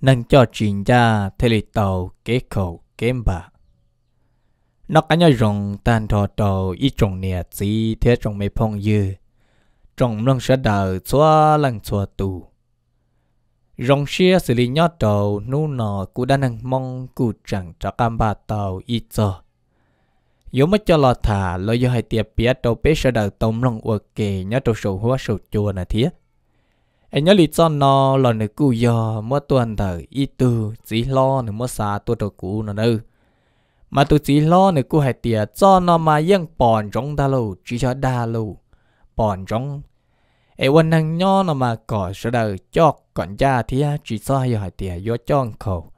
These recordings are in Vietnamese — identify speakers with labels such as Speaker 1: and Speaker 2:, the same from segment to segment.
Speaker 1: nâng cho chuyện gia thế lì tàu kế khẩu kém bà nó cá nhau rồng tan thọ tàu ít trồng nè chỉ thế trồng mê phong dư trồng lông sẽ đào xóa lăng xóa tù rồng xia xử lý nhót tàu nu nọ cụ đã nâng mong cụ chẳng cho cam bà tàu ít giờ yếu mất cho lo thả lo do hai tiệp bia tàu bé sẽ đào tông lông uất kề nhót tàu sầu hóa sầu chua nà thiết anh nhớ lý do nó là nữ cụ giờ mua tuần thở y từ chỉ lo nữ mua xa tua đồ cụ nó nữ mà tôi chỉ lo nữ cụ hãy tiệt cho nó mà yên bòn rong đa lù chỉ cho đa lù bòn rong ai quên năng nho nó mà cỏ sơ đời cho còn cha thì chỉ cho hay hãy tiệt vô cho khẩu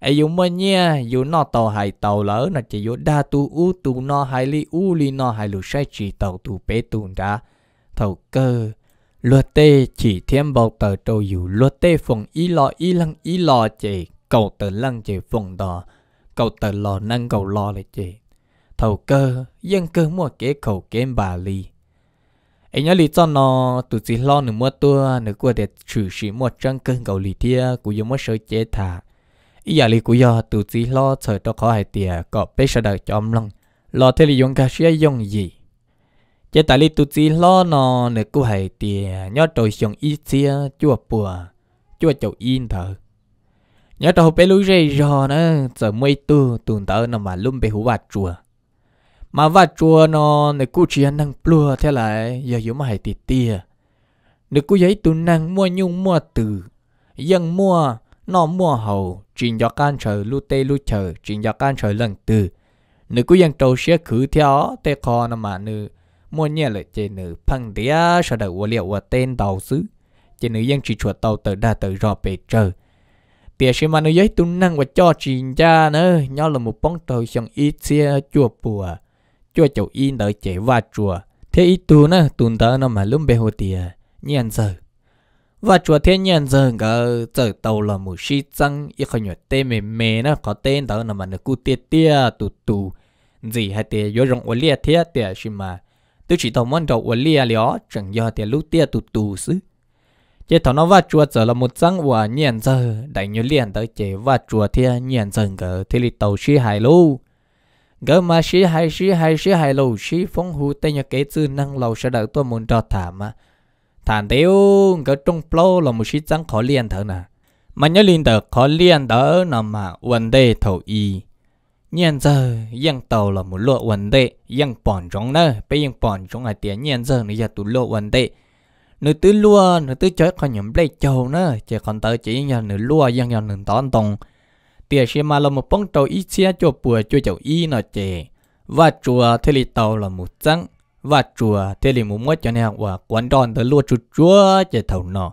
Speaker 1: ai dùng mua nha dùng nó tàu hải tàu lỡ nó chỉ dùng đa tu u tu nó hải li u li nó hải lù sai chỉ tàu tu bê tu đã thầu cơ luật tê chỉ thêm bầu tờ trâu dù luật tê phòng y lò y lăng y lò chè cầu tờ lăng chè phòng đò cầu tờ lò năng cầu lò lại chè thầu cơ dân cơ mua kế khẩu kế bà ly ấy nhớ lý cho nó tụi chỉ lo nửa mua tua nửa qua để xử sĩ mua trăng cơn cầu lì thia của giờ mua sợi chế thả ý giả lì của giờ tụi chỉ lo sợ cho khó hay tiề có bế sợ đợi cho ông lăng lo thế là dùng cà sĩ dùng gì chế tài li tu chí lo nó nè cô hay thì nhớ trồi xong ít xia chùa bùa chùa chậu yên thở nhớ trâu bé lối dây rò nữa giờ mây tu tuần tới nó mà lùm bé hú vạt chùa mà vạt chùa nó nè cô chỉ ăn năng plua thế lại giờ yếu mà hay thì tia nè cô giấy tu năng mua nhung mua từ dân mua nó mua hầu trình cho can trời lu tê lu chờ trình cho can trời lần từ nè cô dân trâu sẽ khử theo tê kho nó mà nè mua nhà lại chế nữ phăng tía sau đầu ô liệu và tên tàu xứ chế nữ dân chỉ chuột tàu tới đa tới rò bề trời tiệt xem mà nữ giấy tung năng và cho chỉ cha nữa nhau là một bóng tàu xong ít xe chùa bùa chùa chậu in đợi chế và chùa thế ít tu nữa tuần tới nó mà lúc bề hồ tiệt nhàn giờ và chùa thế nhân giờ ngờ giờ tàu là một sĩ tăng ít khỏi nhọt tên mềm mề nó có tên đó là mà nó cụ tiệt tia tụ tụ gì hay tiệt vô rộng ô liệt thế tiệt xí mà tôi chỉ tàu món đầu của lia lió chẳng do tiền lúc tia tụt tù xứ chế thằng nó vắt chùa giờ là một răng và nhện giờ đánh như liền tới chế vắt chùa thia nhện giờ gỡ thì lì tàu xí hài lô gỡ mà xí hài xí hài xí hài lô xí phong hù tây nhà kế tư năng lâu sẽ đợi tôi muốn cho thả mà thản tiêu gỡ trung plo là một xí răng khó liền thở nè mà nhớ liền tờ khó liền tờ nằm mà vấn đề thầu y nhân giờ yang tàu là một lộ vấn đề yang bọn trong nơ bây giờ bọn trong ai tiền nhân giờ nó giờ tụ lộ vấn đề nữ tứ lúa nữ tứ chơi còn những play châu nữa, chỉ còn tới chỉ nhà nữ lúa yang nhà nữ tón tông tiền xe mà là một bông tàu ít xe cho bùa cho chậu y nó chè và chùa thế li tàu là một trắng và chùa thế li một mất cho nên và quán đòn tới lúa chuột chúa chè thầu nọ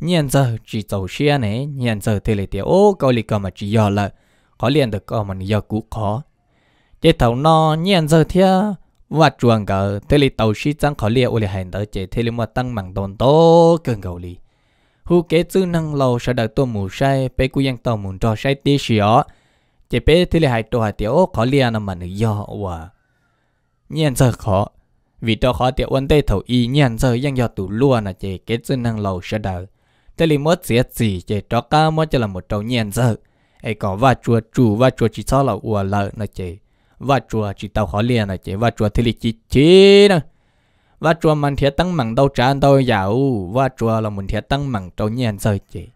Speaker 1: nhân giờ chỉ tàu xe này nhân giờ thế li tiền ô câu li cầm mà chỉ giờ là có liền được có mình giờ cũ khó chế thầu nó nhiên giờ thia và chuồng gờ thế li tàu xí chẳng khó liền ôi li hành đỡ chế thế li mà tăng mảng đồn tố cường gầu li hu kế tư năng lâu sẽ đợi tôi mù say bé cú yang tàu mù cho say tí xíu chế bé thế li hai tổ hai tiểu khó liền nó mà nữ do và nhiên giờ khó vì đó khó tiểu vấn đề thầu y nhiên giờ yang do tủ luôn là chế kế tư năng lâu sẽ đợi thế li mất xiết gì chế cho cá mất cho là một trâu nhiên giờ ai có và chùa chủ và chùa chỉ sao là ủa lợ nè chị và chùa chỉ tàu khó liền nè chị và chùa thì lì chỉ chỉ nè và chùa mình thiệt tăng mặn đâu trả đâu giàu và chùa là mình thiệt tăng mặn đâu nhàn rồi chị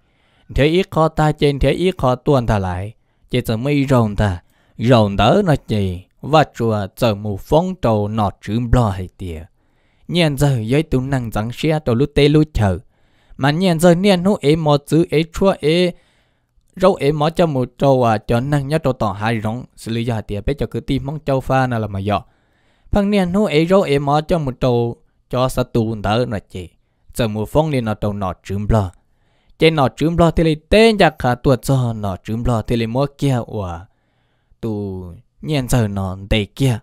Speaker 1: thế ít khó ta trên thế ít khó tuân thà lại chỉ sợ mới rồng ta rồng đỡ nè chị và chùa sợ mù phong trầu nọ chữ lo hay tiệt nhàn giờ giới tụ năng dẫn xe trầu lúc tê lúc chờ mà nhàn giờ niên hú ế mò chữ ế chua ế rau ế mỏ cho một trâu à cho năng nhớ trâu tỏ hai rong xử lý giờ tiền bé cho cứ tìm mong châu pha nào là mà dọ phăng niên hú ế rau ế mỏ cho một trâu cho sa tu đỡ là chị giờ mùa phong liền nó trâu nọ trứng bờ chế nọ trứng bờ thì lấy tên giặc khả tuột cho nọ trứng bờ thì lấy mua kia ủa tu nhân giờ nọ đầy kia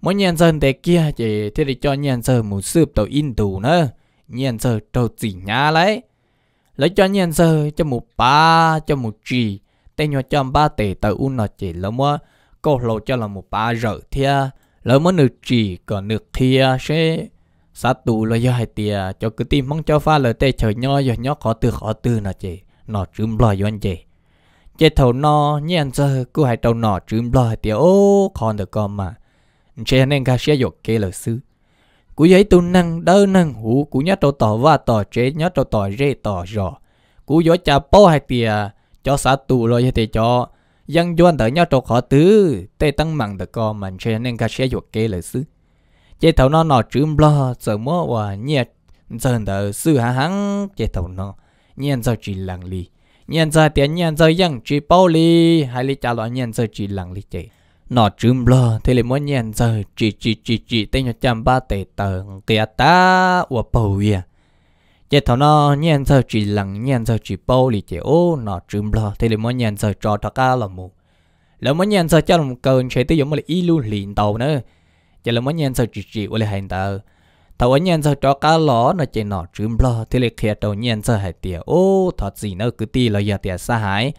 Speaker 1: mỗi nhân dân đầy kia chị thì lấy cho nhân giờ mù sướp tàu in tù nữa nhân giờ trâu chỉ nhá lấy lấy cho nhân sơ cho một ba cho một chì tên nhau cho ba tỷ tờ u nó chỉ là mua cô lộ cho là một ba rợ thia lỡ mới được chì còn được thia sẽ sa tù là do hai tia cho cứ tìm mong cho pha lời tê trời nho rồi nhó khó từ khó từ nó chị nọ trứng lo cho anh chị chế thầu no nhân sơ cứ hai đầu nọ trứng lo hai tia ô khó được con mà chế nên cả sẽ dục kê lời xứ cú giấy tu năng đỡ năng hú cú nhát tổ tỏ và tỏ chế nhát tổ tỏ rê tỏ rõ cú gió cha po hai tìa cho xã tù rồi hay tìa cho dân doan thở nhát tổ khó tứ tê tăng mặn tới co mặn sẽ nên cả sẽ dục kê lời xứ chế thầu nó nọ trứng lo sợ mơ và nhiệt giờ thở sư hà hắn chế thầu nó nhiên giờ chỉ lặng lì nhiên giờ tiền nhiên giờ dân chỉ bao lì hay lì trả lo nhiên giờ chỉ lặng lì chế nó chìm lơ thì là mỗi nhận giờ chỉ chỉ chỉ chỉ tên nó chăm ba tệ tờ kia ta của bầu ya chỉ thằng nó nhận giờ chỉ lần nhận giờ chỉ bầu lì chỉ ô nó chìm lơ thì là mỗi nhận giờ cho thằng ca là mù lỡ mỗi nhận giờ cho làm cơn chế tới giống mà là y luôn liền tàu nữa chỉ là mỗi nhận giờ chỉ chỉ của là hành tờ thằng ấy nhận giờ cho cá lỏ nó chỉ nó chìm lơ thì là kia đầu nhận giờ hay tiệt ô thật gì nó cứ ti là giờ tiệt sa hãi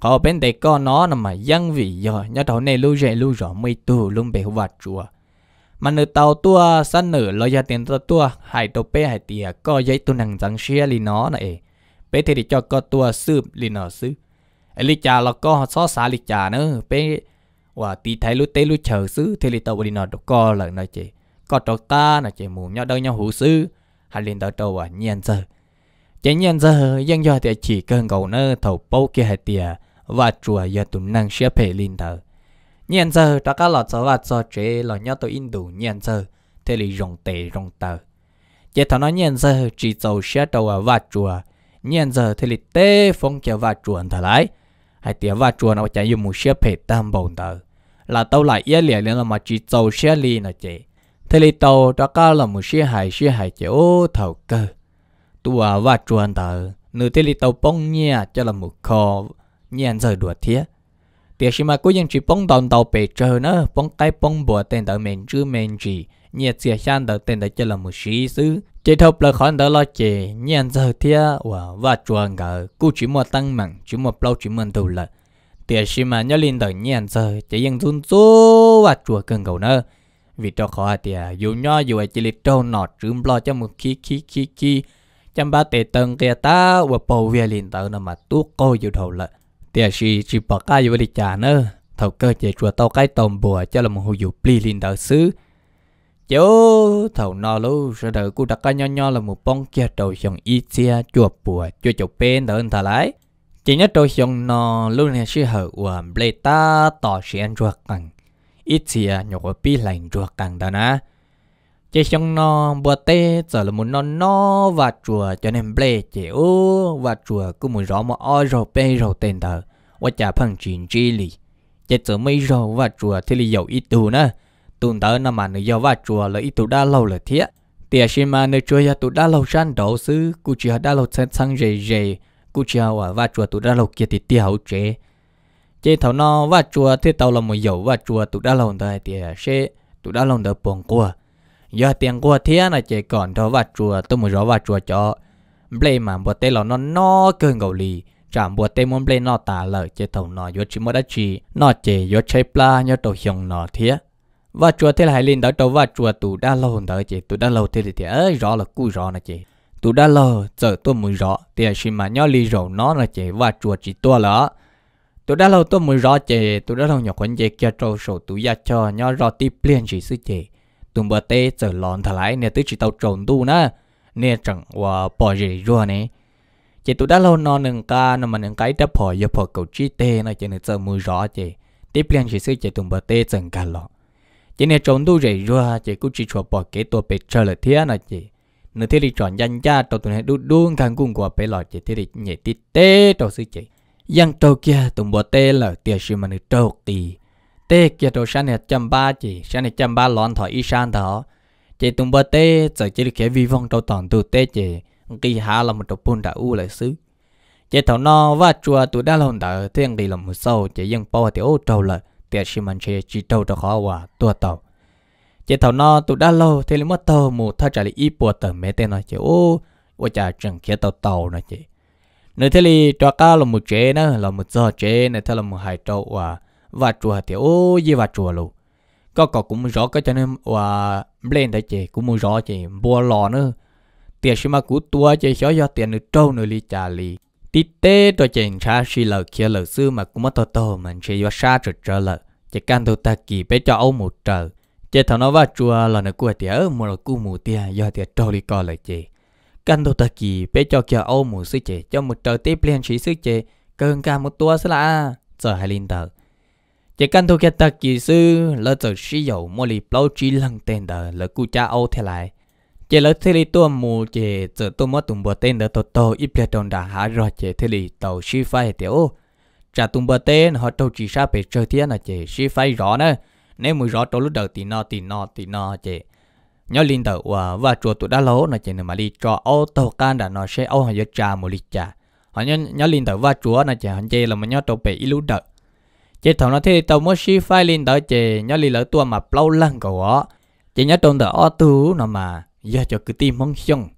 Speaker 1: có bên đây có nó nằm mà dân vị giờ nhớ đầu này lưu rẻ lưu rõ mấy tù luôn bề vật chùa mà nửa tàu tua sân nửa lo gia tiền tàu tua hải tàu bé hải tìa có giấy tu năng rằng xe lì nó này bé thì để cho có tua sư lì nó sư lì trà là có so xả lì trà nữa bé và tí thấy lúc tê lúc chờ sư thì lì tàu lì nó được có là nói chị có tàu ta là chị muốn nhau đâu nhau hữu sư hải lì tàu tàu à nhiên giờ chỉ nhiên giờ dân do thì chỉ cần cầu nơ thầu bâu kia hải tìa và chùa giờ tụi năng xếp hệ linh thờ nhân giờ ta cá lọt cho và cho chế là nhớ tôi in đủ nhân giờ thế lì rồng tề rồng tờ chế thằng nói nhân giờ chỉ dầu xếp đầu ở và chùa nhân giờ thế lì tê phong chờ và chùa thở lại hai tiếng và chùa nó chạy dùng một xếp hệ tam bồn tờ là tao lại yên liền là mà chỉ dầu xếp lì nó chế thế lì tàu ta cá là một xếp hải xếp hải chế ô thầu cơ tua và chuan tờ nữ thế li tàu bông nhẹ cho là một kho nhàn giờ đùa thiệt tiếc gì mà cô dân chỉ bông đòn đầu bề trời nữa bông cái bông bùa tên đỡ mình chứ mình chỉ nhiệt xìa xanh đỡ tên đỡ chơi là một sĩ sứ chế thập là khó đỡ lo chế nhàn giờ thiệt và và chuồng gỡ cô chỉ một tăng mặn chỉ một lâu chỉ mình đủ lợn tiếc khi mà nhớ lên đỡ nhàn giờ chỉ dân run số và chuồng cần cầu nơ, vì cho khó à thì dù nho dù ai chỉ lịch trâu nọ trứng lo cho một khi khi khi khi chăm ba tệ tầng kia ta và bầu về liền tờ nó mà tuốt cô dù đầu lợn thì chỉ chỉ bỏ cái vô đi trả nữa thầu cơ chế chùa to cái tôm bùa cho là một hồi dù pli lên đỡ xứ chỗ thầu no lú rồi đợi cô đặt cái nho nho là một bông kia đầu xong ít xe chùa bùa chùa chụp bên đỡ thà lái chỉ nhất đầu xong no luôn là sự hở của lê ta tỏ sẽ ăn ruột càng ít xe à, nhổ ở pi lành ruột càng đó na chế xong nó bữa tê trở là một non nó và chùa cho nên ble chế ô và chùa cứ muốn rõ mà o rồi bê rồi tên thờ và chả phẳng chuyện chi lì chế trở mấy rồi và chùa thì là dầu ít tù nữa tuần tới nó mà nó dầu và chùa là ít tù đa lâu là thiết tiệt xin mà nó chùa ya tù đa lâu san đổ xứ cụ chỉ đa lâu sang sang rề rề cụ chỉ và và chùa tù đa lâu kia thì tiêu chế chế thầu nó và chùa thì tàu là một dầu và chùa tù đa lâu thời thì sẽ tù đa lâu được buồn qua giờ tiền của thiên là chỉ còn đó và chùa tôi muốn rõ và chùa cho ble mà bữa tê là nó nó cơn gầu lì chạm bữa tê muốn ble nó tả lời chỉ thầu nó yo chỉ mới đã chỉ nó chỉ yo chơi pla nhớ đầu hiông nó thiên và chùa thế là hai linh đó đầu và chùa tụ đã lâu đó chị tụ đã lâu thế thì ấy rõ là cú rõ nè chị tụ đã lâu giờ tôi mới rõ thì là mà nhớ lì rầu nó là chị và chùa chỉ tua lỡ tụ đã lâu tôi mới rõ chị tụ đã lâu nhỏ quấn chị kia trâu sổ tụ ra cho nhớ rõ tiếp liền chỉ sư chị tụm bờ tê trở lon thà lại nè tứ chỉ tàu trồn tu na nè chẳng và bỏ dễ rùa nè chỉ tụi đã lâu nó nâng ca nó mà nâng cái đáp bỏ giờ bỏ cầu chi tê nó chỉ nè trở mưu rõ chị tiếp liên chỉ sư chỉ tụm bờ tê chẳng cả lọ chỉ nè trồn tu dễ rùa chỉ cũng chỉ cho bỏ kế tổ bề trở lại thế nè chị nửa thế thì chọn danh cha tàu tụi nè đu đuông càng cung của bề lọ chị thế thì nhẹ tít tê tàu sư chị yang tàu kia tụm bờ tê là tiền sư mà nửa trâu tì tê kia đồ sáng này trăm ba chỉ sáng này trăm ba loạn thoại y sáng thọ chỉ tung bơ tê giờ chỉ được cái vi vong đầu toàn tu tê chỉ kỳ hạ là một đầu buôn đã u lại xứ chỉ thọ no và chùa tu đã lòng đỡ thiên kỳ một sâu chỉ dân bao thì ô trâu là tiệt xi mình chỉ chỉ trâu đó khó hòa tua tàu chỉ thọ no tu đã lâu thì lấy mất tàu mù thay trả lại y bùa tờ mẹ tên nói chỉ ô ô trả chẳng kia tàu tàu nói chỉ nơi thế li cho cá là một chế nữa là một giờ chế nơi thay là một hai trâu hòa và chùa thì ô gì và chùa luôn có có cũng rõ cái cho nên và lên đấy chị cũng mua rõ chị bùa lò nữa tiền xí mà cú tua chị xó do tiền được trâu nữa li trả li tí tê tôi chị xa xí lợ kia lợ sư mà cũng mất to to mình chỉ do xa trở trở lợ chị can tôi ta kỳ bé cho ông một trở chị thằng nó và chùa là nó cua tiền mua là cú mù tiền do tiền trâu li co lại chị can tôi ta kỳ bé cho kia ông một sư chị cho một trở tiếp liên sĩ sư chị cơn ca một tua sẽ là giờ hai linh tờ chỉ cần thu kia ta kỹ sư lỡ giờ sử dụng mỗi lì bao chỉ lăng tên đó là cụ cha ô thế lại chỉ lỡ thế lì tua mù chỉ giờ tôi mất tụng bờ tên đó tôi tôi ít biết đồng đã há rõ chỉ thế lì tàu sư phai tiểu trả tụng bờ tên họ tàu chỉ sao bị chơi thiên là chỉ sư phai rõ nữa nếu mùi rõ tôi lúc đầu thì no thì no thì no chỉ nhớ linh đầu và và chùa tụi đã lố là chỉ mà đi cho ô tàu can đã nói sẽ ô họ giờ trà mù lì trà họ nhớ nhớ linh đầu và chùa là chỉ họ chơi là mà nhớ tàu bị ít lúc đầu chị thằng nó thì tàu mua xí phai lên đó chị nhớ li lỡ tua mà lâu lăng cầu ó chị nhớ trong tờ o tu nó mà giờ cho cứ tìm mong xong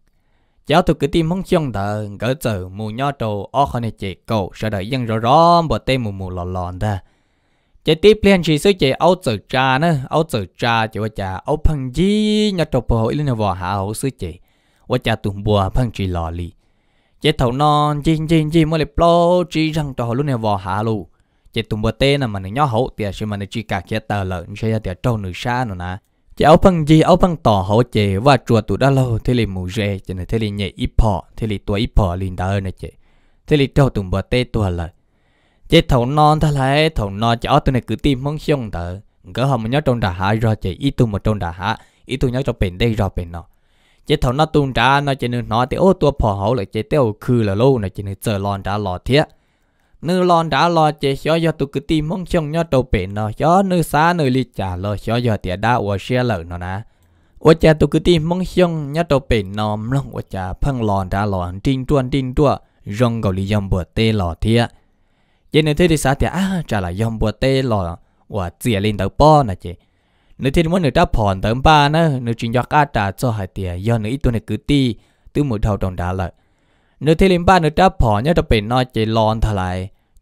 Speaker 1: cháu tôi cứ tìm mong xong tờ gỡ chờ mù nho trầu o khó này chị cầu sợ đợi dân rõ rõ bờ tê mù mù lò lòn ta chị tiếp lên chị sứ chị áo chờ cha nữa áo chờ cha chị qua cha áo phăng gì nhớ trầu bờ hội lên vò hạ hậu sứ chị qua cha tụng bùa phăng chị lò li chị thầu non chinh chinh chinh mới lẹp lo chị răng trò luôn này vò hạ luôn chỉ tụng bờ tê nè mà nó nhỏ hậu tiệt chứ mà nó chỉ cả kia tờ lợn chứ ra tiệt trâu nửa xa nữa nè chỉ áo phăng gì áo phăng tỏ hậu chỉ và chùa tụ đã lâu thế là mù rề, chỉ là thế là nhẹ ít phò thế là tuổi ít phò liền đỡ nè chị thế là trâu tụng bờ tê tụ lợn chỉ thầu non thay lại thầu non chỉ áo tụi này cứ tìm mong xong tờ cỡ họ mà nhớ trong đà hạ rồi chỉ ít tụng một trong đà hạ ít tụng nhớ trong bền đây rồi bền nọ chỉ thầu nó tụng trả nó chỉ nên nó thì ô tua phò hậu lại chỉ tiêu khư là lâu này chỉ nên chờ lon trả lò thiết nữ lon đã lo chế cho do tụ cứ tìm mong chồng nhau đầu bể nó cho nữ xa nữ li trả lo cho do tiệt đã ở xe lở nó nè ở cha tụ cứ tìm mong chồng nhau đầu bể nó mong ở cha phăng lon đã lon trinh tuôn trinh tuôn rong gầu li dòng bữa tê lò thia chế nữ thế thì xa tiệt à trả lại dòng bữa tê lò và chia lên đầu po nè chế nữ thế muốn nữ đã phòn tấm ba nữa nữ trình do cá trả cho hai tiệt do nữ ít tuần cứ ti từ một đầu đồng đã lợi nếu thế ba nữa trả phỏ nhớ đã bị nó chạy lon thà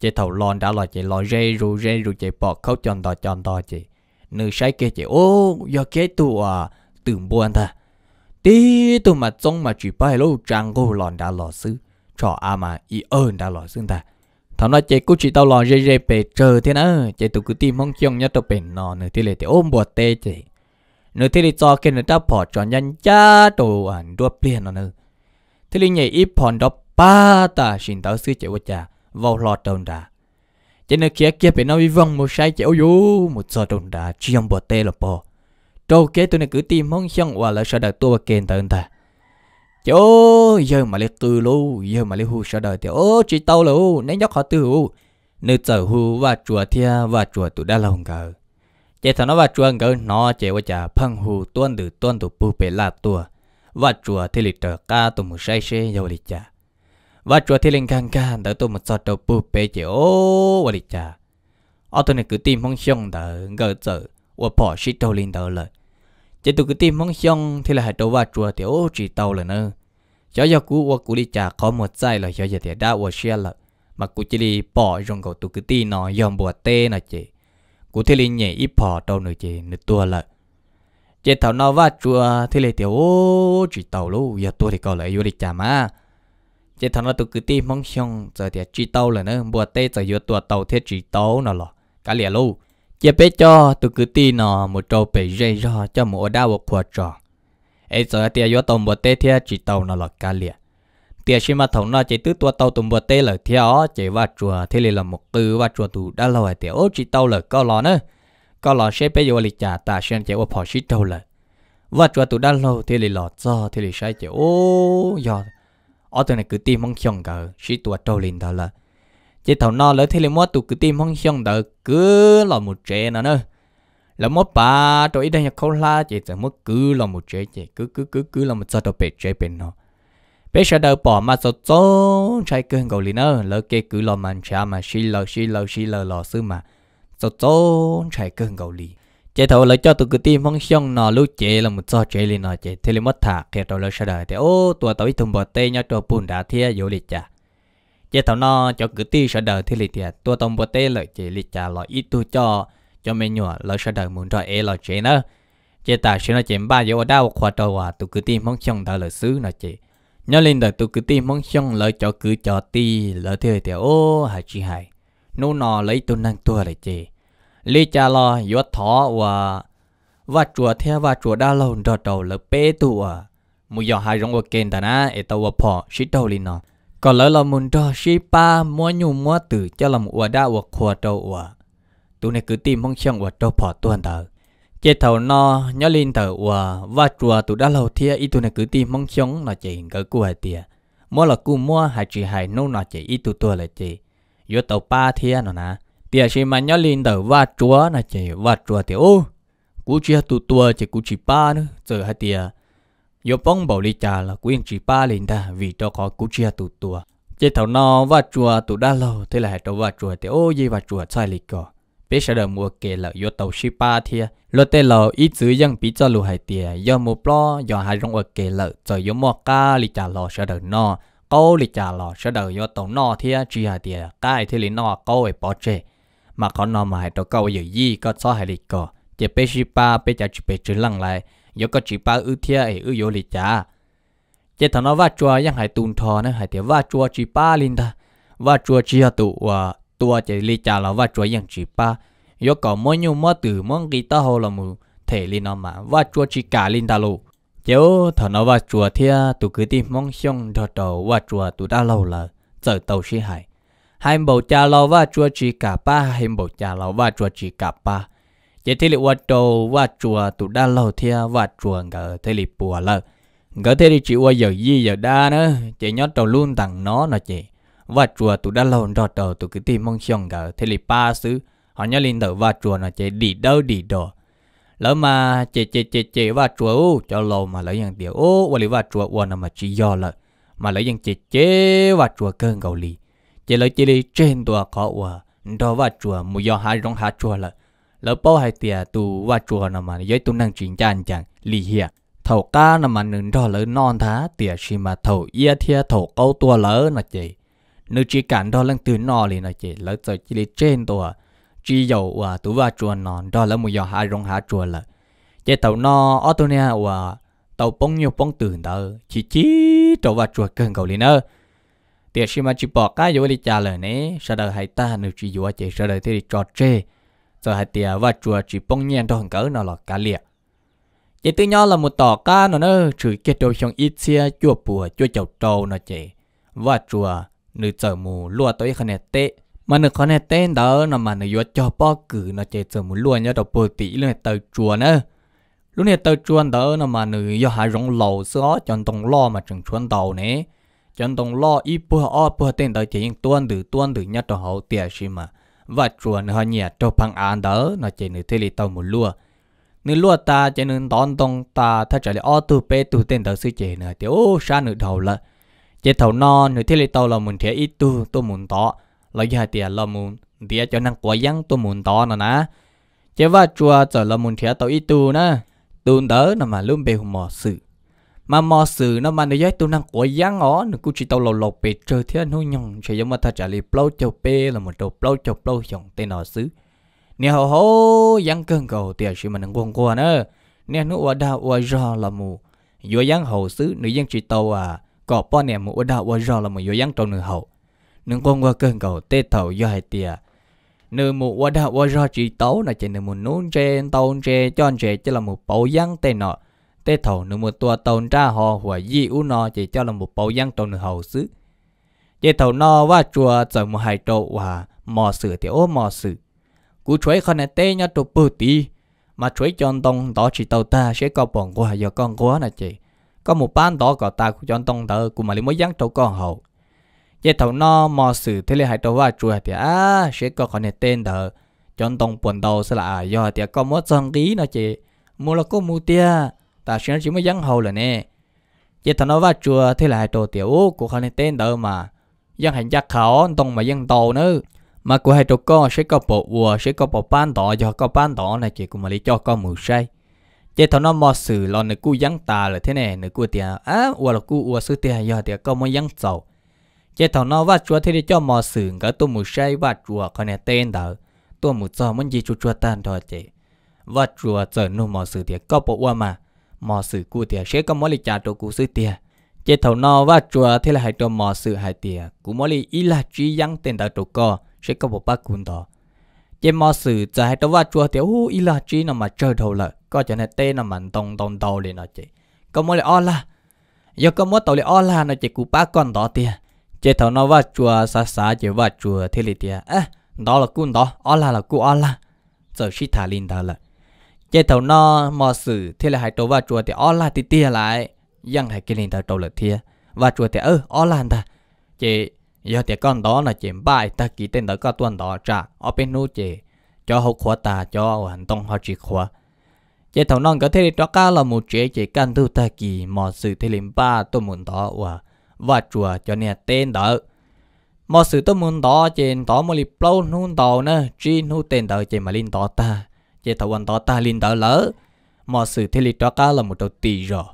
Speaker 1: Chạy thầu lon đã lo chạy lo rê ru rê ru chạy bỏ khóc chọn to chọn to chị. Nữ sai kia chạy ô, do kế tù à, tưởng buồn thà. Tí tù mà trông mà chỉ bay lâu trang cô lon đã lo sư. Trọ à mà y đã lo sư thà. Thảo nói chạy cú chỉ tao lo rê rê bề trờ thế nữa. Chạy tù cứ tìm không chồng nhớ tao bền nó nữa thì ôm bùa tê chị. Nữ thế cho kia nữ đã bỏ chọn nhanh chá đồ ảnh à, đua plien nó thế linh nhảy ít phòn đó ba ta xin tớ sư chạy qua cha vào lò tròn đà chỉ nơi kia kia bị nói vong một sai chạy ô một giờ tròn đà chỉ ông bỏ tê là bỏ trâu kế tôi này cứ tìm mong chẳng qua là sợ đời tôi kèn tớ ta chỗ giờ mà lấy từ lâu, giờ mà lấy hù sợ đời thì ô chỉ tao lâu, nấy nhóc họ từ hù nơi chở hù và chùa thia và chùa tụi đa lòng cờ chạy thằng nó và chùa ngờ nó chạy qua cha phăng hù tuôn từ tuôn từ bù bể là tua và chùa thì lịch trở ca tụi một say xe dầu lịch cha và chùa thì lên càng càng đỡ tụi một sọt đầu bù bê chế ô và lịch cha ở tụi này cứ tìm mong xong đỡ ngờ chở và bỏ xí đầu linh đỡ lời chỉ tụi cứ tìm mong xong thì là hãy đầu và chùa thì ô chỉ tàu là nữa cho giờ cú và cú lịch cha có một sai là cho giờ thì đã và xe là mà cú chỉ đi bỏ trong cầu tụi cứ tìm nó dòm bùa tê nó chế, cú thì lên nhẹ ít bỏ đầu nữa chế, nửa tua lợi chết thảo nó va chùa thì lấy tiểu ô chỉ tàu lô, giờ tôi thì có lại vô đi chả má. chết thảo nó tụ cứ ti mong xong giờ thì chỉ tàu là nữa bữa tê giờ vô tụ tàu thế chỉ tàu nó lọ cá lìa lú chết bé cho tụ cứ ti nó một trâu bể dây ra cho một đa một quả trò ấy giờ thì vô tàu bữa tê thế chỉ tàu nó lọ cá lìa thì khi mà thầu nó chỉ tứ tua tàu tôm bữa tê là theo chỉ va thì thế là một từ va chùa tụ đã lâu rồi thì ô chỉ tàu là có lò nữa có lò xe bây giờ lịch trả ta xem chế ô phò xí trâu lại và cho tụi đang lâu thì lì lò cho thì lì sai chế ô giờ ở từ này cứ tìm mong xong cả xí tụ trâu liền đó là chế thầu nó lỡ thì lì mua tụi cứ tìm mong xong đó cứ là một chế nữa nữa là một ba tụi đây nhặt khâu la chế là một cứ là một chế chế cứ cứ cứ cứ là một sao đồ bể chế bên nó bây giờ đầu bỏ mà sao trốn chạy cơn gầu liền nữa lỡ kê cứ là mình cha mà xí lờ xí lờ xí lờ lò xứ mà cho cho chạy cơn gầu lì chế thầu lấy cho tụi cứ tim phong xong nó lúc chế là một cho chế lên nó chế thế là mất thả kẹt đầu lấy sao đời thế ô tụi tao ít thùng bò tê nhau cho bùn đá thia vô lịch chả chế thầu nó cho cứ ti sao đời thế lịch thiệt tụi tao bò tê lợi chế lịch chả lo ít tu cho cho mình nhọ lấy sao đời muốn cho ế lo chế nữa chế ta xin nó chế ba giờ đau qua đầu à tụi cứ tim phong xong đó là xứ nó chế nhớ lên đời tụi cứ tim phong xong lợi cho cứ cho ti lợi thế thì ô hại chi hại nô nọ lấy tụi năng tua lại chế lý cha lo yết thọ và và chùa theo và chùa đa lâu đỏ đầu là bê tụ à mù giờ hai rong kênh ta na e tàu phò xí đầu lì nó còn lỡ là muốn cho xí ba mua nhu mua tử cho làm ua đa ua khua đầu ua tụ này cứ tìm mong xong ua đầu phò tuần ta chế thầu no nhớ lên tờ ua và chùa tụ đa lâu thia ít tụ này cứ tìm mong xong nó chỉ cái cua hai tia mua là cua mua hai chỉ hai nô nó chỉ ít tụ tua là chỉ yếu tàu ba thia nó na tia chỉ mà nhớ linh tử và chúa là chỉ và chúa thì ô cú chỉ tụ tua chỉ cú chỉ ba nữa giờ hai tia yo phong bảo lý trà là quyên chỉ ba linh ta vì cho có cú chỉ tụ tua chỉ thầu nó và chúa tụ đa lâu thế là hai tàu và chúa thì ô gì và chúa sai lịch cò bé sẽ đợi mua kề là yo tàu chỉ ba thia lo tê lò ít dữ dân bị cho lù hai tia yo mua plo yo hai rong ở kề là rồi yo mua ca lý trà lò sẽ đợi nó câu lý trà lò sẽ đợi yo tàu nọ thia chỉ hai tia cái thì lý nọ câu ấy bỏ chê mà có nó mà hai cho câu gì gì có cho hai lịch có chỉ bé chỉ ba bé chả chỉ bé chỉ lăng lại yếu có chỉ ba ưu thia ấy ưu yếu lịch chả chỉ thằng nó vắt chua yang hai tun thò nữa hai tiếc vắt chua chỉ ba linh ta vắt chua chỉ hạt tụ và tua chỉ lịch cha là vắt chua yang chỉ ba yếu có mỗi nhu mỗi từ mỗi ghi ta hồ là mù thể linh nó mà vắt chua chỉ cả linh ta luôn chéo thằng nó vắt chua thia tụ cứ tìm mong xong thọ đầu vắt chua tụ đã lâu là giờ tàu xí hải hai bộ cha lo và chùa chỉ cả ba hai bộ cha lo và chùa chỉ cả ba chỉ thế là vật trâu và chùa tụ đa lâu thia và chùa ngờ thế là bùa lơ ngờ thế thì chỉ qua giờ gì giờ đa nữa chỉ nhớ trâu luôn tặng nó nó chị và chùa tụ đa lâu đó đầu tụ cứ tìm mong xong ngờ thế là ba xứ họ nhớ lên đầu và chùa nó chị đi đâu đi đồ lỡ mà chị chị chị chị và chùa ô cho lâu mà lấy hàng tiểu ô và lấy và chùa ô nó mà chỉ do lợ mà lấy hàng chị chế và chùa cơn gầu lì chỉ lấy chỉ là trên đùa khó quá, đó và chùa mua do hai rong hai chùa là lỡ bao hai tiệt tu và chùa nằm mà giấy tu năng chính chàng chẳng lì hiệp thầu ca nằm mà nương đó lỡ non thá tiệt chỉ mà thầu yết thia thầu câu tua lỡ nó chị nữ chỉ cản đó lăng từ nọ liền nó chị lỡ giờ chỉ là trên đùa chỉ dầu ủa tu và chùa non đó lỡ mù do hai rong hai chùa là chỉ chế tàu no nha và tàu bông nhiều bông từ đó chỉ chỉ tàu và chuột cần cầu liền ơ thì khi mà chỉ bỏ cái vô đi trả lời nè sau đó hai ta nếu chỉ vô chỉ sau đó thì trò chơi rồi hai tia và chùa chỉ bông nhiên thôi cỡ nó là cá liệt chỉ tự nhau là một tỏ ca nó nữa trừ kết đầu trong ít xia chùa bùa chùa chầu trâu nó chỉ và chùa nữ chờ mù lúa tới khăn tệ mà nữ khăn tệ đó nó mà nữ vô cho bỏ cử nó chỉ chờ mù lúa nhớ đầu bồ tỷ lên tờ chùa nữa lúc này tờ chuan đó nó mà nữ do hai rong lầu xó chọn tông lo mà chừng chuan tàu nè chân tông lo ít bữa o ờ, bữa tên tới chỉ những tuần từ tuần từ nhất trong hậu tiền gì mà và chuồn họ nhẹ cho phăng án đỡ, nó chỉ nửa thế li tàu một lúa nửa lúa ta chỉ nửa đón tông ta thay trở lại o tu pe tu tên tới sư chế nửa tiểu ô xa nửa đầu là chế thầu no nửa thế li tàu là mình thế ít tu tôi muốn tỏ là giờ tiền là muốn tiền cho năng quá vắng tôi muốn tọ nữa nè chế và chùa trở là muốn thế tàu ít tu nè tu đó là mà luôn bê hùm mò sự mà mò sự nó mà nó giấy tôi năng của giang ngó nó cũng chỉ tàu lầu lầu bị trơ thế nó nhong chơi giống mà ta trả lời plau cho bê là một đồ plau cho plau chồng tên nó xứ nè hầu hầu giang cơn cầu tiền chỉ mình quăng qua nữa nè nó ở đâu ở do là mù do giang hậu xứ nữ giang chỉ tàu à có bao nè mù ở đâu ở do là mù do giang tàu nữ hậu nữ quăng qua cơn cầu tê thầu do hai tiền nữ mù ở đâu ở do chỉ tàu là chỉ nữ mù nôn trên tàu trên cho anh trên chỉ là mù bầu giang tên nó tê thầu nửa một tua tàu ra họ hùa yi u nó chỉ cho là một bầu dân trong nửa hậu xứ chế thầu nó và chùa chở một hai trâu và mò sử thì ô mò sử cú chuối khăn này tê nhá trâu bự tí mà chuối chọn tông đó chỉ tàu ta sẽ có bọn qua giờ con quá nè chị có một ban đó có ta của chọn tông đó của mà lấy mối giang tàu con hậu chế thầu nó mò sử thế là hai trâu và chùa thì à sẽ có khăn này tên đó chọn tông buồn đầu sẽ là à, do thì có mất sang tí nè chị mua là có mua tia ta sáng chỉ mới giăng hầu là nè chỉ thằng nó va chùa thế là hai tổ tiểu của khăn tên đỡ mà dân hành giác khảo tông mà dân tàu nữa mà của hai tổ co sẽ có bộ vua sẽ có bộ ban tỏ cho có ban tỏ này chỉ cũng mà lấy cho con mù say chỉ thằng nó mò xử lo nữa cu giăng ta là thế này nữa cu tiền á vua là cu vua sư tiền do tiền có mới giăng tàu chỉ thằng nó va chùa thế để cho mò xử cả tôi mù say va chùa khăn tên đỡ, tôi mù cho muốn gì chùa chùa tan thôi chị va chùa giờ nó mò xử thì có bộ vua mà mò sử cụ tiệt sẽ có mỗi lì trả trộn cụ sư tiệt chế thầu no và chùa thế là hai trộn mò sử hai tiệt cụ mỗi lì ý là truy giăng tên đạo trộn co sẽ có một bác cún đó chế mò sử trả hai trộn và chùa thì hú ý là truy nó mà chơi đầu lợi có cho nên tên nó mạnh tông tông đầu liền nó chế có mỗi lì o là giờ có mỗi tàu lì o là nó chị cụ bác con đó tiệt chế thầu nó và chùa xa xa chế và chùa thế là tiệt à đó là cún đó o là là cụ o là giờ sĩ thả linh đó là chế thầu no mò xử thì là hai tàu và chùa thì ó là thì tia lại dân hai kia lên tàu tàu lượt thia và chùa thì ơ ó là ta chị do thì con đó là chị bài ta ký tên đó có tuần đó trả ở bên nô chị cho hậu khóa ta cho hành tông họ chỉ khóa chế thầu non có thể cho cá là một chế chị căn thu ta ký mò xử thì lên ba tôi muốn đó và và chùa cho nè tên đó mò xử tôi muốn đó trên đó một lip lâu nôn đó nè chỉ nô tên đó chị mà lên đó ta chế thầu anh ta ta linh đỡ lỡ mà sự thế lý đó cá là một đầu tỷ rồi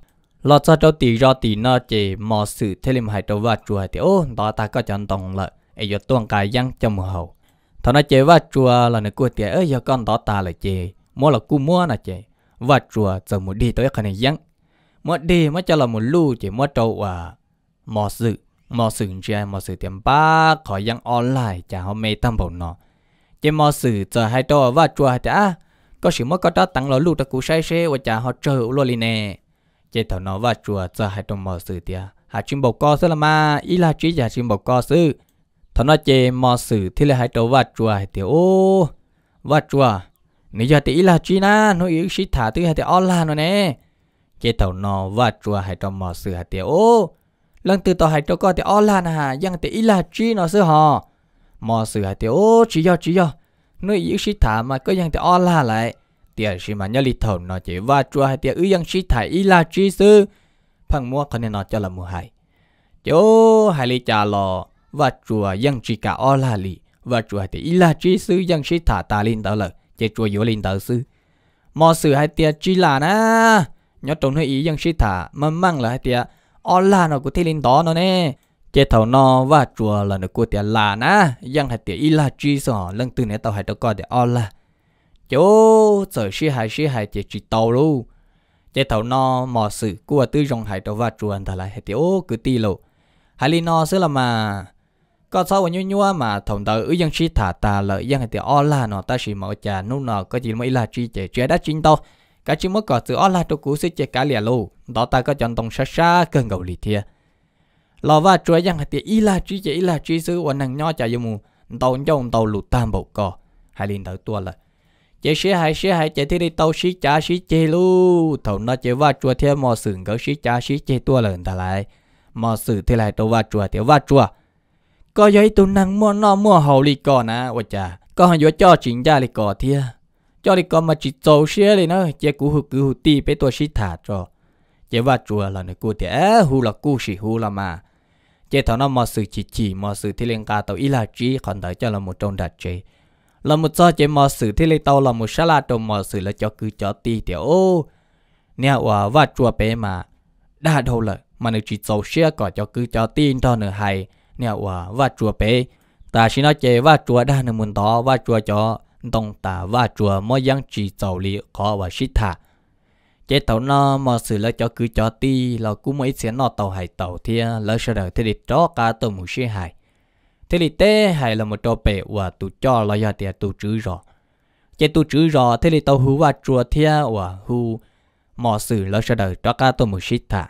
Speaker 1: lo cho đầu tỷ rồi tỷ nó chế mà sự thế lý hai đầu vắt chùa thì ô đó ta có chọn tổng lợi ai giờ tuân cài giăng cho mùa hậu thằng nó chế vắt chùa là nó cua tiền ấy giờ con đó ta là chế mua là cu mua là chế vắt chùa giờ một đi tới cái này giăng một đi mới cho là một lu chế mua trâu à mà sự mà sự chơi mà sự tiệm ba khỏi giăng online chả họ mê tâm bổn nó chế mà sự giờ hai đầu vắt chùa thì à có sự mất có đó tặng lỗ lụt cụ sai xe và chả họ chờ lô lì nè chế thảo nó và chùa giờ hai trong mò sự tia hà chim bầu co sư là ma ý là chỉ giả chim bầu co sư thảo nó chế mò sự thì là hai trâu và chùa hai tiểu ô và chùa nếu giờ thì ý là chỉ na nó yếu sĩ thả thứ hai tiểu o là nó nè chế thảo nó và chùa hai trong mò sự hai tiểu ô lần từ tàu hai trâu co thì o là nè hà dân thì ý là chỉ nó sư họ mò sự hai tiểu ô chỉ do chỉ do nơi yếu sĩ thả mà có dân thì o la lại tia sĩ mà nhớ lì thầu nó chỉ và chùa hay tia ư dân sĩ thả y la chi sư phăng mua con nên nó cho là mua hai chỗ hay lì trả lò và chùa dân chỉ cả o la lì và chùa hay thì y la chi sư dân sĩ thả ta linh tờ lợ chỉ chùa yếu linh tờ sư mò sư hay tia chi là na nhớ trông hơi ý dân sĩ thả mà mang là hay tia o la nó cũng thấy linh đó nó nè chế thầu nó và chùa là nó cua tiền là na dân hay tiền y là chi sò lần từ này tàu hay tàu có để o là chỗ sở sĩ hay sĩ hay chỉ chỉ tàu luôn chế thầu nó mò sự của tư dòng hay tàu và chùa thật là hay tiền ô cứ ti lộ hay li nó sẽ là mà có sao và nhua nhua mà thòng tàu ứ dân sĩ thả tà lợi dân hay tiền o là nó ta chỉ mở trà nô nọ có gì mới là chi chế chế đã chính tàu cả chỉ mới có từ o là đâu cũ sẽ chế cả liền luôn đó ta có chọn tông xa xa cần gầu lì thiệt lò va chúa chẳng hạt tiệt y là chỉ chỉ là chúa sư và năng nho chạy mù tàu nhau tàu lụt tam bộ cò hai liền thở tua là chế xí hai xí hai chế thế đi tàu xí cha xí chê lu thầu nó chế va chúa theo mò sừng gỡ xí cha xí chê tua là ta lại mò sử thì lại tàu va chúa theo va chúa có giấy tu năng mua nó mua hậu lì cò nè và chà có hàng vừa cho chính ra lì cò thia cho lì cò mà chỉ trâu xía lì nó chế cú hụt cú hụt tì bé tua xí thả cho chế va chúa là nó cú thì hù là cú sĩ hù là mà chế thọ nó mà sự chỉ chỉ mà sự thì liên cả tàu ý là chỉ còn đợi cho là một trong đạt chế là một do chế mà sự thì lấy tàu là một sáu la trong mà sự là cho cứ cho ti tiểu ô nè hòa và chùa bé mà đã đâu là mà nó chỉ giàu xe có cho cứ cho tin cho nữa hay nè hòa và chùa bé ta chỉ nói chế và chùa đã nữa muốn đó và chùa cho tông ta và chùa mới giang chỉ giàu lý khó và xích thả chế tàu nó mà xử là cho cứ cho ti là cũng mấy xe nó tàu hải tàu thì à, lỡ sợ đời thì đi cho cả tàu mù xe hải thế thì tế hải là một trò bể và tụ cho là do tiền tụ chữ rõ chế tụ chữ rõ thế thì tàu hú và chùa thia à, và hú mò xử lỡ sợ đời cho cả tàu mù xe thả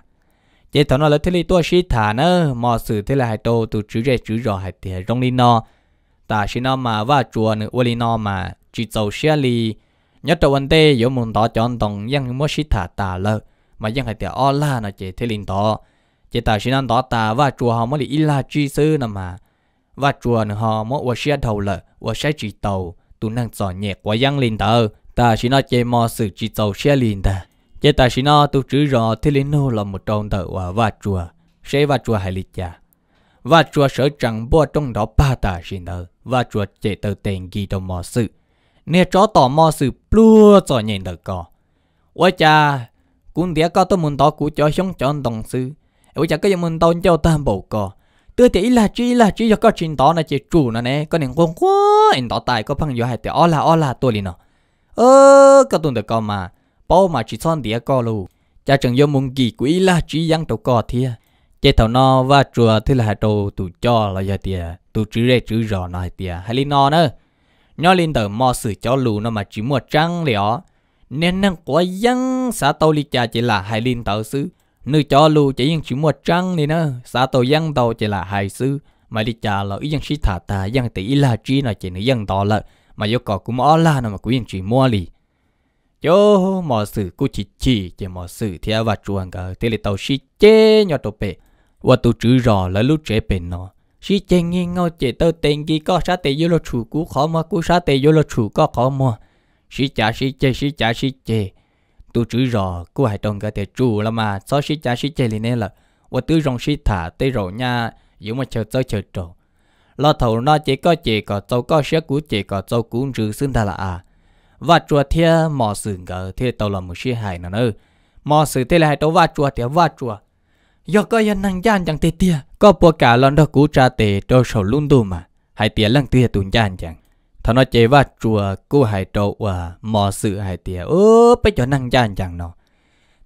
Speaker 1: chế tàu nó là thế thì tôi xe thả nữa mò xử thế là hải tàu tụ chữ rẻ chữ rõ hải tiền rong đi nó ta xin nó mà và chùa nữa uali nó mà chỉ tàu xe li nhớ trâu anh tê giữa mùng tỏ chọn tổng dân mua sĩ thả tà lơ mà dân hay tiểu o la nó chỉ thế linh tỏ chỉ ta sĩ năng tỏ tà và chùa họ mới đi la chi sư nằm mà và chùa nữa họ mới qua sĩ đầu lợ qua sĩ chỉ tàu tu năng sọ nhẹ qua dân linh tờ ta sĩ nó chỉ mò sự chỉ tàu sĩ linh tờ chỉ ta sĩ nó tu chữ rõ thế linh nô là một trong tờ và và chùa sẽ và chùa hay lịch cha và chùa sở chẳng bỏ trong đó ba tà sĩ nó và chùa chỉ tờ tiền ghi trong mò sự nè chó tò mò sự plua cho nhìn được cò ôi cha cũng tiếc có tôi muốn cú cho sống cho anh đồng sự ôi cha cái muốn tao cho tam bộ cò tôi thì là chỉ là chỉ cho có chuyện đó là chỉ chủ nó nè có nên quăng quá anh tao tài có phăng vô hai tiếng ó là tôi liền nó ơ cái tuần được cò mà bao mà chỉ son tiếc cò luôn cha chẳng vô muốn gì quý là chỉ giăng tàu cò thia chế thầu nó và chùa thì là hai tàu tụ cho là giờ tiền tụ chữ rẻ chữ rõ nói tiền hay lý nó nữa nó lên tờ mò sử cho lù nó mà chỉ mua trăng liệu nên năng quá dân xã tàu li cha chỉ là hai linh tờ sư nơi cho lù chỉ dân chỉ mua trăng đi nữa xã tàu dân tàu chỉ là hai sư mà li cha là ý dân sĩ thả ta dân tỷ là chi nó chỉ nữ dân tàu lợ mà yêu cỏ cũng ó la nó mà cũng dân chỉ mua lì cho mò sử cũng chỉ chỉ chỉ mò sử theo và chuồng cả thế là tàu sĩ chế nhỏ tàu bể và tàu chữ rò là lúc chế bền nó chỉ chỉ nghi ngô chỉ tao tiền gì có sát tiền vô lo chủ cú khó mà cú sát tiền vô lo chủ có khó mà chỉ trả chỉ chỉ chỉ trả chỉ chỉ tu chữ rõ cú hãy đồng cái tiền chủ là mà so chỉ trả chỉ chỉ liền nên là và tư rong chỉ thả tê rồi nha yếu mà chờ tới chờ trộn lo thầu nó chế có chế có châu có sẽ cú chế có châu cú rử xin thà là à và chùa thia mò sừng gà thia tàu là một sĩ hài nữa nữa mò sừng thế là hai tàu và chùa thia và chùa do có dân năng gian chẳng tê tia có bùa cả lon đó cú cha tê đôi sầu luôn đù mà hai tia lăng tia tụn gian chẳng thằng nó chế và chùa cô hai trâu và mò sự hải tia ơ bây giờ năng gian chẳng nó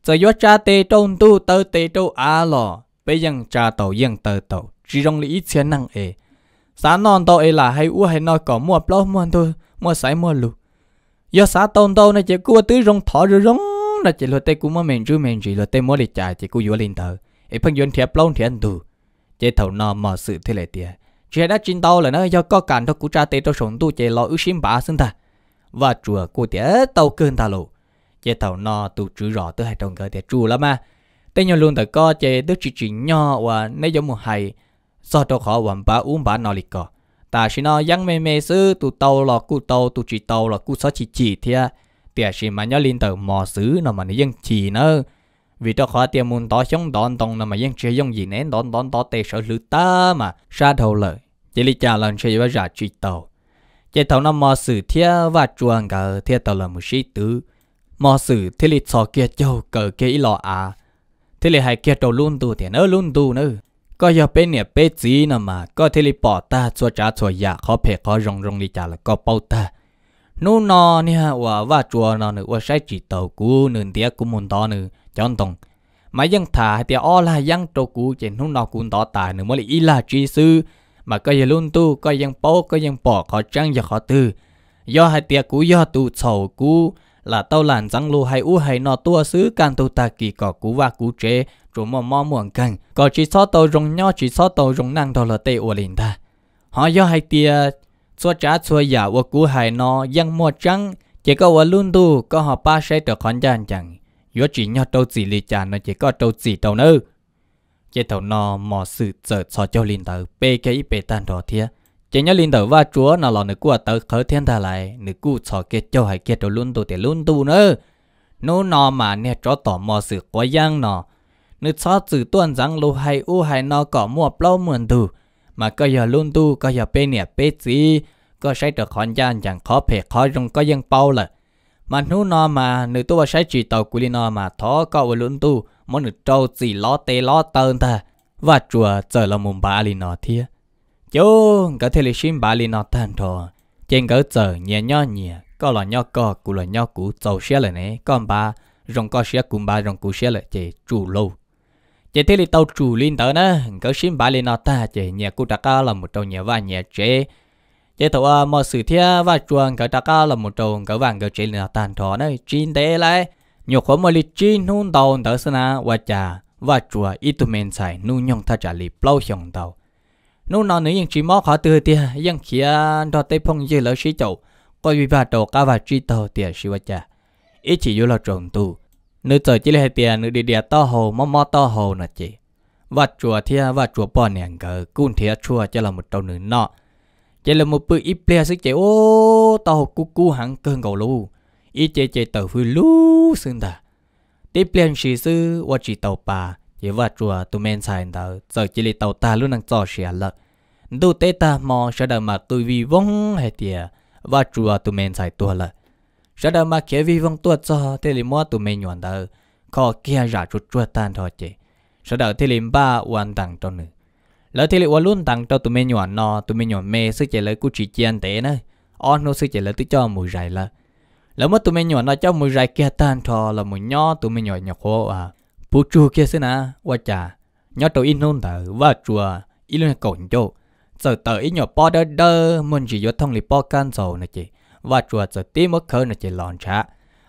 Speaker 1: giờ do cha tê trâu tu tơ tê trâu à lò bây giờ cha tàu dân tơ tàu chỉ rong lý ít chiến năng ê xã non tàu ê là hay u hay nói có mua plau mua thôi mua sải mua lù do xã tàu tàu này chỉ cua tứ rong thỏ rồi rong là chỉ lo tê cú mua mình chứ mình chỉ lo tê mua để trả chỉ cú vô lên tờ ấy phân duyên thiệp lâu thì anh tù chế thầu nọ mà sự thế lệ tiệt chỉ đã chín tàu là nó do có cản thôi cú cha tê cho sống tu chế lo ưu xin bà xưng ta và chùa cô tiệt tàu cơn ta lộ chế thầu nọ tu chữ rõ tới hai trong cơ tiệt chùa lắm mà tên nhau luôn tại có chế đức chỉ chỉ nho và nấy giống một hay so cho khó hoàn bà uống bà nọ liệt cò ta chỉ nó dăng mê mê sư tu tàu lo cu tàu tu chỉ tàu lo cu so chỉ chỉ thia tiệt chỉ mà nhau linh tàu mò xứ nó mà nó dân chỉ nữa vì cho khó tiền muốn tỏ sống đón tông là mà yên chế dùng gì nén đón đón tỏ tê sở lử ta mà ra đầu lời chỉ lý trả lần chơi với giả truy tàu chế tàu nó mò sử thia và chuồng cả thia tàu là một sĩ tứ mò sử thế lý cho kia châu cờ kia lọ à thế lý hay kia đầu luôn tu thì nó luôn tu nữa có giờ bên nè bên gì nè mà có thế lý bỏ ta cho trả cho giả dạ, khó phê khó rong rong lý trả là có bao ta nô nọ nè và và chuồng nọ nữa và sai chỉ tàu cú nương tiếc cũng muốn to nữa chọn tông mà dân thả thì o là dân trâu cú chỉ không nó cũng tỏ tài nữa mới là ý là chi sư mà coi giờ luôn tu coi dân bố coi dân bỏ khó trăng giờ khó tư do hai tiệc cú do tu sầu cú là tao làn răng lu hay u hay nọ tua xứ can tu ta kỳ cỏ cú và cú chế rồi mò mò muộn cành có chỉ so tàu rồng nho chỉ so tàu rồng năng đó là tê ua liền ta họ do hai tia xua trả xua giả ua cú hay nọ dân mua trăng chỉ có ua luôn tu có họ ba sẽ được con gian chẳng yếu chỉ nhau đâu chỉ lì chả nó chỉ có đâu chỉ đâu nữa chế thầu nó mò sự sợ cho cho linh tử bê cái bê tan đó thia chế nhớ linh tử và chúa nó là nữ của tớ khởi thiên thà lại nữ cụ cho cái cho hay kia đâu luôn tu để luôn tu nữa nó nó mà nè cho tỏ mò sự quá giang nó nữ cho sự tuân rằng lô hay u hay nó có mua bao mượn tu mà có giờ luôn tu có giờ bê nè bê gì có sai được hoàn gian chẳng khó phê khó rong có dân bao là mà nu nó mà nữ tu và sẽ chỉ tàu của nó mà thó có với luôn tu mỗi nữ trâu gì lo tê lo tơn ta và chùa trở là mùng bà lì nó thia chú có thể là xin bà lì nó tan thọ trên cái giờ nhẹ nhõ nhẹ có là nhó co cũng là nhó cũ trâu xe là nè con ba rong co xe cùng ba rong cụ xe là chạy chủ lâu chạy thế lì tàu chủ linh tớ nè có xin bà lì nó ta chạy nhẹ cụ đã có là một trâu nhẹ và nhẹ chế chế tàu à mà sự thia và chuồng cả trạc à, là một trồng cả vàng cả trên là tàn thọ này chín tế lại nhiều khó mọi lịch chín hun tàu tới sơn à và trà và chùa ít tu mình xài nu nhong tha trả li plau xong tàu nu nó nữ những chỉ mó khó từ thia những khía đo tây phong dư lỡ sĩ chậu coi vì bà tàu cả và chi tàu tiền sĩ và trà ít chỉ vô là trồng tu nữ trời chỉ lệ tiền nữ đi địa to hồ mó mó to hồ nè chị và chùa thia và chùa bò nèng cờ cún thia chùa cho là một trâu nữ nọ chỉ là một bữa ít plea sức chế ô tàu cú cú hẳn cơn cầu lù ít chế chế tàu phi lú xưng ta tiếp plea sĩ sư và chỉ tàu bà chỉ và chùa tu men xài tàu giờ chỉ là tàu ta luôn đang cho sẻ lợn đủ tê ta mò sẽ đợi mà tôi vi vong hệ tiề và chùa tu men xài tua lợn sẽ đợi mà kia vi vong tua cho thế lì mua tu men nhọn tàu khó kia giả chút chua tan thôi chế sẽ đợi thế lì ba hoàn đẳng trong nữa แล้วที่เรียกว่ารุ่นตังเจ้าตัวเมยวนนอตัวเมยวนเมซึ่งเจเลยกูจีเจียนเตะนะออนโนซึ่งเจเลยตัวเจ้ามือใหญ่ละแล้วเมื่อตุวเมยวนนอเจ้ามือใหญ่เกียตันทอละมือย่อตุวเมยวนหยกโคอ่ะปูจูเกียินะว่าจ่าย่อตัวอินนุ่นเถอว่าจัวอีนนุ่อก่อนโจจะเตออินหยอปอเดอเดอมันจะยศท่องลิปอกันโซนะจีว่าจัวจะตีมักเคินะจีหลอนช้า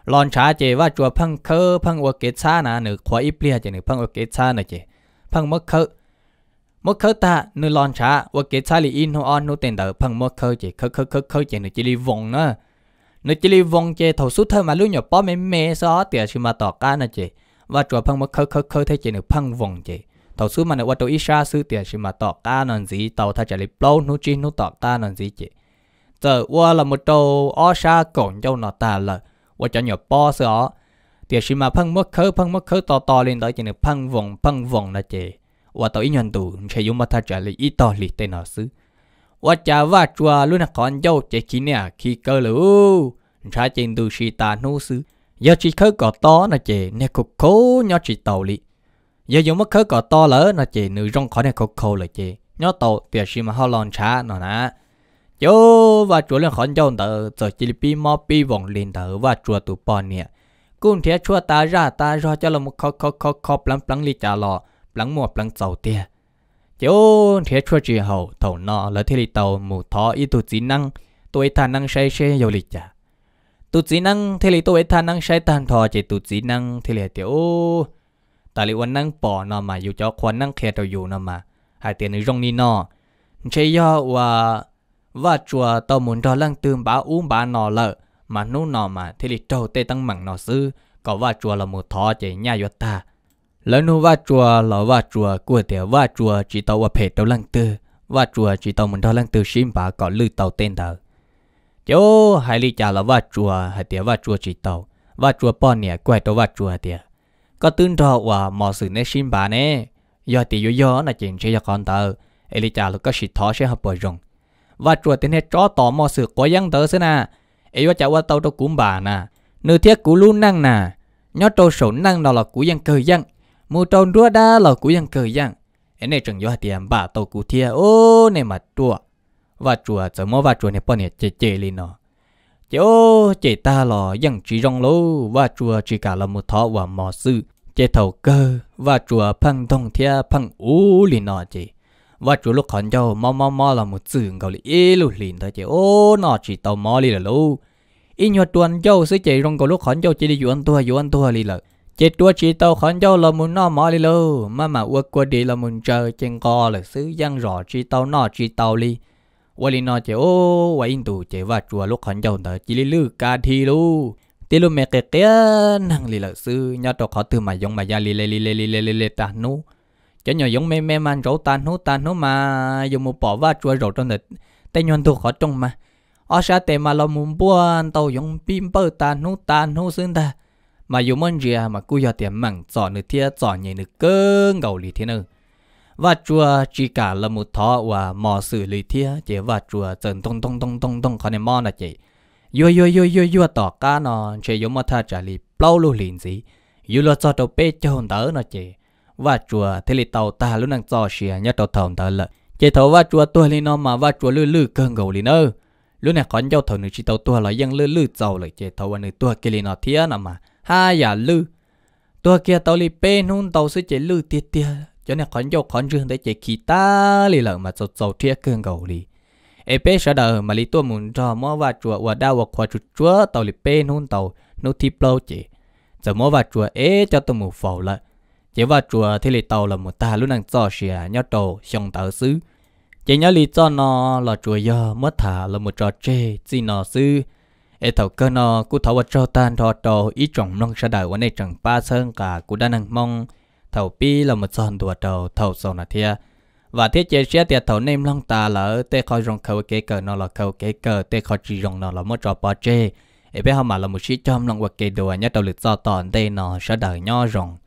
Speaker 1: หลอนช้าจว่าจัวพังเคอพังอวเกซ่านะหนึ่งควายอเปลี่ยจีหนึ่งพังอวเกซ่านะจีพังมักเคอ một khơi ta nửa lon cha, và kết sai lì in hồ on nửa tiền đỡ bằng một khơi chỉ khơi khơi khơi khơi chỉ nửa chỉ lì vòng nữa nửa chỉ lì vòng chỉ thầu suốt thơ mà lúc nhỏ bó mẹ mẹ so tiệt chứ mà tỏ cá nữa chỉ và chùa bằng một khơi khơi khơi thế chỉ nửa bằng vòng chỉ thầu suốt mà nửa vật tàu isha sư tiệt chứ mà tỏ cá nè gì tàu thay chỉ lì blow nửa chỉ nửa tỏ ta nè gì chỉ giờ qua là một tàu osha cổng châu nọ ta là và cho nhỏ bó gió tiệt chứ mà bằng một khơi bằng một khơi to to lên đó chỉ nửa bằng vòng bằng vòng nè chỉ và tàu ít nhận tù sẽ dùng mà thay trả ít to lì tên nó xứ và chả và chùa luôn là con dâu chỉ chỉ nè khi cơ lũ ra trên tù sĩ ta nô xứ giờ chỉ khơi cỏ to nó chỉ nè cục cố nhỏ chỉ tàu lì giờ dùng mất khơi cỏ to lỡ nó chỉ nữ rong khỏi nè cục khô là chỉ nhỏ tàu tiệt sĩ mà họ lon trả nó nè chú và chùa lên khỏi dâu tờ giờ chỉ bị mò bị vòng lên tờ và chùa tụ bò nè cũng thế chùa ta ra ta ra cho là một khó khó khó khó plăng plăng lì trả lọ หลังหมวบหลังเจ้าเตี้ยเจ้าเทียชัวจีเฮาเท่านอและเทลิเตาหมู่ทออีตุจีนังตัวไอ้ทานนังใช้เชยอยู่ลิจ่ะตุจีนังเทลิตัวไอ้ทานนังใช้ทานทอเจตุจีนังเทลิเตียวตาลิวันนั่งป่อนอมาอยู่จอควันนั่งเคลียรเราอยู่นอมาหายเตียนในร่องนี้นอใช้ย่อว่า ว่าจัวต่อมุนรอลังตืมบ้าอุ้มบ้านอละมานุนอมาเทลิเตาเตตั้งหมั่งนอซื้อก็ว่าจัวละมู่ทอเจย่ายวตา lỡ nu va chùa lỡ va chùa của tiểu va chùa chỉ tàu ở phe tàu lăng tư va chùa chỉ tàu mình đó lăng tư xin bà có lư tàu tên thờ chỗ hai ly trà là va chùa hai tiểu va chùa chỉ tàu va chùa bò nè quay tàu va chùa tiểu có tương thọ và mò sự nè xin bà nè do tiểu do là chuyện chơi cho con tờ ai ly trà lúc có sự thọ sẽ hợp bồi rồng va chùa tên hết chó tỏ mò sự có giăng tớ xưa na, ai va chả qua tàu tàu cúm bà nà nửa thiết cú luôn năng nà nhớ trâu sổ năng đó là cú giăng cơ giăng mù tròn rua đa lò cú yang cờ yang em này chẳng do tiền bà tàu cú thia ô này mà chùa và chùa giờ mua và chùa này bọn này chê chê lên nọ, chê ô chê ta lò yang chỉ rong lô và chùa chỉ cả là một thọ và mò sư chê thầu cơ và chùa phăng thông thia phăng ú lên nọ chê và chùa lúc khẩn châu, mò mò mò là một chữ gọi là ê lù lên thôi chê ô nọ chỉ tàu mò lên là lô ít nhiều tuần châu, sẽ chê rong cầu lúc khẩn châu chê đi dụ ăn tua dụ ăn tua lên là chị tua chị tàu khẩn dâu là muốn nó mỏi đi lô mà mà uất qua đi là muốn chờ trên co là xứ giang rõ chị tàu nó chị tàu li qua đi nó chị ô qua in tù chị và chùa lúc khẩn dâu tới chị li lư ca thi lu ti lu mẹ kẹt tía năng li là xứ nhà tàu khó thương mà giống mà gia li li li li li li li li ta nu cho nhỏ giống mẹ mẹ man rỗ ta nu ta nu mà dùng một bỏ và chùa rỗ trong thịt tây nhon tù khó trong mà ở xa tề mà là muốn buôn tàu giống pin bơ ta nu ta nu xương ta mà yếu môn rìa mà cú giờ tiền mảng trò nửa thiê trò nhảy nửa cơ ngầu lì thế nữa và chùa chỉ cả là một thọ và mò xử lý thiê chỉ và chùa chân tông tông tông tông tông khó nên mò là chị yo yo yo yo yo tỏ cá nó chế yếu mà tha trả lì bao lù liền gì yếu lo cho đầu bê cho hồn đỡ nó chị và chùa thế lì tàu ta lúc đang cho xìa nhất đầu thầu đỡ lợ chỉ thầu và chùa tôi lì nó mà và chùa lư lư cơn gầu lì nơ lúc này còn giao thầu nữ chỉ tàu tôi là dân lư lư giàu lại chỉ thầu và nữ tôi kia lì nó thia nè mà ha ya lư tua kia tàu li pe nun tàu sư chế lư tiệt tiệt cho nên khẩn dầu khẩn rừng để chế khí ta li lợn mà sột sầu thiệt cơn gầu li e pe sợ đờ mà li tua muốn cho mua và chùa và đau và khoa chuột chúa tàu li pe nun tàu nô thi plo chế giờ mua và chùa ế cho tôi mù phẩu lại chế và chùa thì li tàu là một ta luôn năng cho xìa à, nhớ tàu xong tàu xứ chế nhớ li cho nó là chùa giờ mất thả là một trò chơi gì nó xứ ê tàu cơ nó cú thảo vật cho tan thọ trò ý trọng nông sa đời วัน này chẳng ba sơn cả cú đã năng mong thầu pi là một son đùa trầu thầu sau nà thia và thiết chế sẽ tiệt thầu nem long ta là tê khỏi rong khâu kế cờ nó là khâu kế cờ tê khỏi chỉ rong nó là một trò bò chê ê bé họ mà là một sĩ chom long vật kế đùa nhất đầu lực do tòn tê nó sa đời nho rong